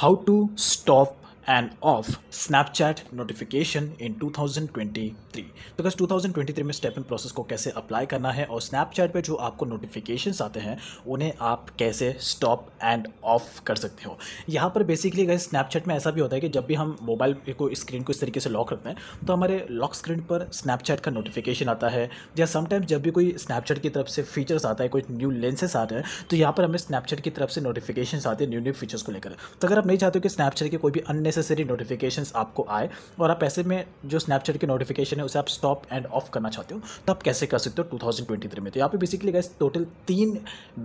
how to stop and off Snapchat notification in 2023 because 2023 में step in process को कैसे apply करना है और स्नैपचैट पे जो आपको नोटिफिकेशन आते हैं उन्हें आप कैसे स्टॉप एंड ऑफ कर सकते हो यहाँ पर बेसिकली अगर स्नैपचैट में ऐसा भी होता है कि जब भी हम मोबाइल को स्क्रीन को इस तरीके से लॉक रखते हैं तो हमारे लॉक स्क्रीन पर स्नैपचैट का नोटिफिकेशन आता है या समटाइम्स जब भी कोई स्नैपचैट की तरफ से फीचर्स आता है कोई न्यू लेंसेस आते हैं तो यहाँ पर हमें स्नैपचैट की तरफ से नोटिफिकेशन आते हैं न्यू न्यू फीचर्स को लेकर तो अगर आप नहीं चाहते हो कि स्नैपचैट के कोई भी अन्य अननेसेसरी नोटिफिकेशन आपको आए और आप ऐसे में जो स्नैपचैट की नोटिफिकेशन है उसे आप स्टॉप एंड ऑफ करना चाहते हो तो आप कैसे कर सकते हो 2023 में तो यहाँ पे बेसिकली गए टोटल तीन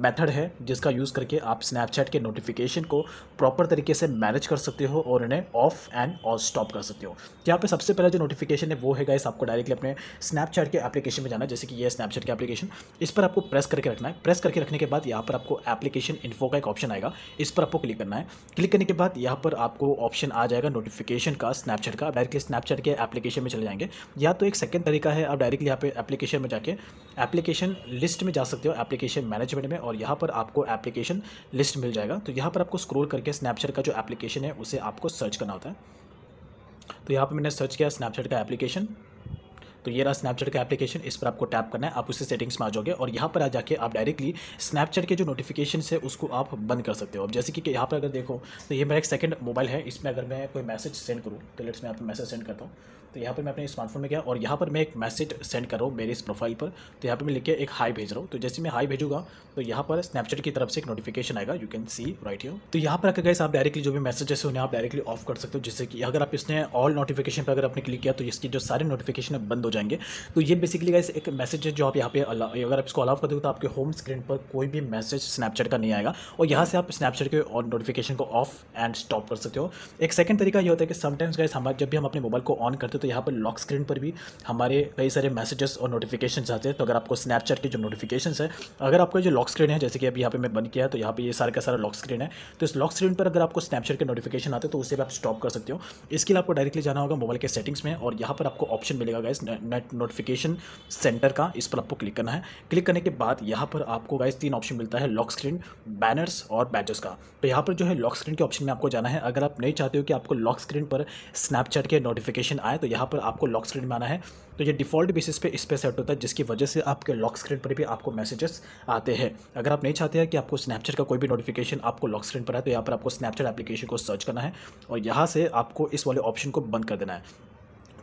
मेथड है जिसका यूज़ करके आप स्नैपचैट के नोटिफिकेशन को प्रॉपर तरीके से मैनेज कर सकते हो और इन्हें ऑफ एंड और स्टॉप कर सकते हो तो यहाँ पे सबसे पहला जो नोटिफिकेशन है वो है गाइस आपको डायरेक्टली अपने स्नैपचैट के एप्लीकेशन में जाना जैसे कि ये स्नैपचैट के एप्लीकेशन इस पर आपको प्रेस करके रखना है प्रेस करके रखने के बाद यहाँ पर आपको एप्लीकेशन इन्फो का एक ऑप्शन आएगा इस पर आपको क्लिक करना है क्लिक करने के बाद यहाँ पर आपको ऑप्शन आ आ जाएगा नोटिफिकेशन का स्नैपचैट का डायरेक्टली स्नैपचैट के एप्लीकेशन में चले जाएंगे या तो एक सेकेंड तरीका है आप डायरेक्टली यहाँ पे एप्लीकेशन में जाके एप्लीकेशन लिस्ट में जा सकते हो एप्लीकेशन मैनेजमेंट में और यहाँ पर आपको एप्लीकेशन लिस्ट मिल जाएगा तो यहाँ पर आपको स्क्रोल करके स्नैपचैट का जो एप्लीकेशन है उसे आपको सर्च करना होता है तो यहाँ पर मैंने सर्च किया स्नैपचैट का एप्लीकेशन तो ये रहा स्नैपचैट का एप्लीकेशन इस पर आपको टैप करना है आप उसे सेटिंग्स में आ जाओगे और यहाँ पर आ जाके आप डायरेक्टली स्नैपचैट के जो नोटिफिकेशन है उसको आप बंद कर सकते हो अब जैसे कि यहाँ पर अगर देखो तो ये मेरा एक सेकंड मोबाइल है इसमें अगर मैं कोई मैसेज सेंड करूँ तो लेट्स मैं आपको मैसेज सेंड करता हूँ तो यहाँ पर मैं अपने स्मार्टफोन में गया और यहाँ पर मैं एक मैसेज सेंड कर रहा हूँ मेरे इस प्रोफाइल पर तो यहाँ पर मैं लिख के एक हाई भेज रहा हूँ तो जैसे मैं हाई भेजूंगा तो यहाँ पर स्नैपचैट की तरफ से एक नोटिफिकेशन आएगा you can see right you तो यहाँ पर अगर गए आप डायरेक्टली जो भी मैसेजेस उन्हें आप डायरेक्टली ऑफ कर सकते हो जैसे कि अगर आप इसने ऑल नोटिफिकेशन पर अगर आपने क्लिक किया तो इसकी जो सारे नोटिफिकेशन बंद हो जाएंगे तो ये बेसिकली गाइस एक मैसेज है जो आप यहाँ पे अगर आप इसको अलाउ कर दोगे तो आपके होम स्क्रीन पर कोई भी मैसेज स्नैपचैट का नहीं आएगा और यहाँ से आप स्नैपचैट के और नोटिफिकेशन को ऑफ एंड स्टॉप कर सकते हो एक सेकंड तरीका ये होता है कि समटाइम्स गाइस हमारे जब भी हम अपने मोबाइल को ऑन करते हैं तो यहाँ पर लॉक स्क्रीन पर भी हमारे कई सारे मैसेजेस और नोटिफिकेशन आते हैं तो अगर आपको स्नैपचैट के जो नोटिफिकेशन है अगर आपका जो लॉक स्क्रीन है जैसे कि अब यहाँ पर मैं बंद किया तो यहाँ पर ये सारा का सारा लॉक स्क्रीन है तो इस लॉक स्क्रीन पर अगर आपको स्नैपचैट के नोटिफिकेशन आते तो उसे भी आप स्टॉप कर सकते हो इसके लिए आपको डायरेक्टली जाना होगा मोबाइल के सेटिंग्स में और यहाँ पर आपको ऑप्शन मिलेगा गाइस नेट नोटिफिकेशन सेंटर का इस पर आपको क्लिक करना है क्लिक करने के बाद यहाँ पर आपको गाइस तीन ऑप्शन मिलता है लॉक स्क्रीन बैनर्स और बैचेस का तो यहाँ पर जो है लॉक स्क्रीन के ऑप्शन में आपको जाना है अगर आप नहीं चाहते हो कि आपको लॉक स्क्रीन पर स्नैपचैट के नोटिफिकेशन आए तो यहाँ पर आपको लॉक स्क्रीन में आना है तो ये डिफ़ॉल्ट बेसिस पे इस पर सेट होता है जिसकी वजह से आपके लॉक स्क्रीन पर भी आपको मैसेजेस आते हैं अगर आप नहीं चाहते हैं कि आपको स्नैपचैट का कोई भी नोटिफिकेशन आपको लॉक स्क्रीन पर है तो यहाँ पर आपको स्नैपचैट एप्लीकेशन को सर्च करना है और यहाँ से आपको इस वाले ऑप्शन को बंद कर देना है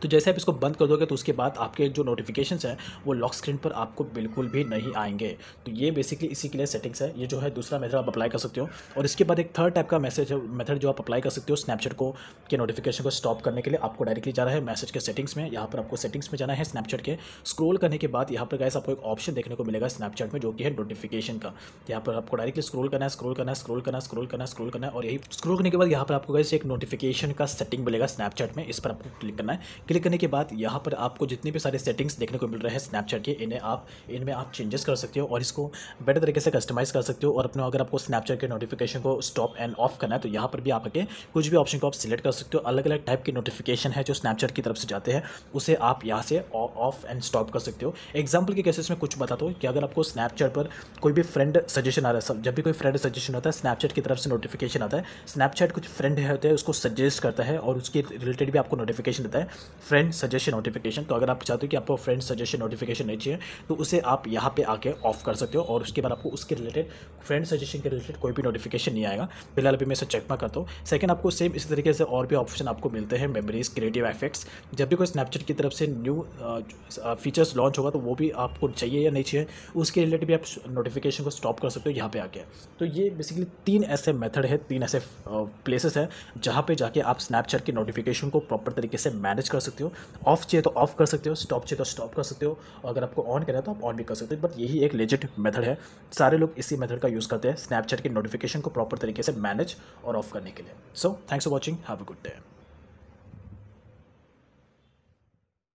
तो जैसे आप इसको बंद कर दोगे तो उसके बाद आपके जो नोटिफिकेशन हैं वो लॉक स्क्रीन पर आपको बिल्कुल भी नहीं आएंगे तो ये बेसिकली इसी के लिए सेटिंग्स है ये जो है दूसरा मेथड आप अप्लाई कर सकते हो और इसके बाद एक थर्ड टाइप का मैसेज मेथड जो आप अप्लाई कर सकते हो स्नैपचैट को के नोटिफिकेशन को स्टॉप करने के लिए आपको डायरेक्टली जाना है मैसेज के सेटिंग्स में यहाँ पर आपको सेटिंग्स में जाना है स्नैपचैट के स्क्रोल करने के बाद यहाँ पर गैस आपको एक ऑप्शन देखने को मिलेगा स्नैपचैट में जो कि है नोटिफिकेशन का यहाँ पर आपको डायरेक्टली स्क्रोल करना है स्क्रोल करना है स्क्रोल करना है स्क्रोल करना है स्क्रोल करना है और यही स्क्रोल करने के बाद यहाँ पर आपको गैस एक नोटिफिकेशन का सेटिंग मिलेगा स्नैपचैट में इस पर आपको क्लिक करना है क्लिक करने के बाद यहाँ पर आपको जितने भी सारे सेटिंग्स देखने को मिल रहे हैं स्नैपचैट के इन्हें आप इनमें आप चेंजेस कर सकते हो और इसको बेटर तरीके से कस्टमाइज़ कर सकते हो और अपने अगर आपको स्नैपचैट के नोटिफिकेशन को स्टॉप एंड ऑफ करना है तो यहाँ पर भी आप आके कुछ भी ऑप्शन को आप सिलेक्ट कर सकते हो अलग अलग टाइप के नोटिफिकेशन है जो स्नैपचैट की तरफ से जाते हैं उसे आप यहाँ से ऑफ एंड स्टॉप कर सकते हो एग्जाम्पल के केसेस में कुछ बता दो कि अगर आपको स्नैपचैट पर कोई भी फ्रेंड सजेशन आ रहा है जब भी कोई फ्रेंड सजेशन होता है स्नैपचैट की तरफ से नोटिफिकेशन आता है स्नैपचैट कुछ फ्रेंड होते हैं उसको सजेस्ट करता है और उसके रिलेटेड भी आपको नोटिफिकेशन देता है फ्रेंड सजेशन नोटिफिकेशन तो अगर आप चाहते हो कि आपको फ्रेंड सजेशन नोटिफिकेशन नहीं चाहिए तो उसे आप यहाँ पे आके ऑफ कर सकते हो और उसके बाद आपको उसके रिलेटेड फ्रेंड सजेशन के रिलेटेड कोई भी नोटिफिकेशन नहीं आएगा फिलहाल अभी मैं इसे चेक ना करता हूँ सेकंड आपको सेम इसी तरीके से और भी ऑप्शन आपको मिलते हैं मेमरीज क्रिएटिव एफेक्ट्स जब भी कोई स्नैपचैट की तरफ से न्यू फीचर्स लॉन्च होगा तो वो भी आपको चाहिए या नहीं चाहिए उसके रिलेटेड भी आप नोटिफिकेशन को स्टॉप कर सकते हो यहाँ पर आके तो ये बेसिकली तीन ऐसे मेथड है तीन ऐसे प्लेसेस हैं जहाँ पर जाके आप स्नैपचैट के नोटिफिकेशन को प्रॉपर तरीके से मैनेज कर सकते सकते हो ऑफ चाहिए तो ऑफ कर सकते हो स्टॉप चाहिए तो स्टॉप कर सकते हो और अगर आपको ऑन करना है तो आप ऑन भी कर सकते हो बट यही एक लेजिट मेथड है सारे लोग इसी मेथड का यूज़ करते हैं स्नैपचैट के नोटिफिकेशन को प्रॉपर तरीके से मैनेज और ऑफ करने के लिए so thanks for watching have a good day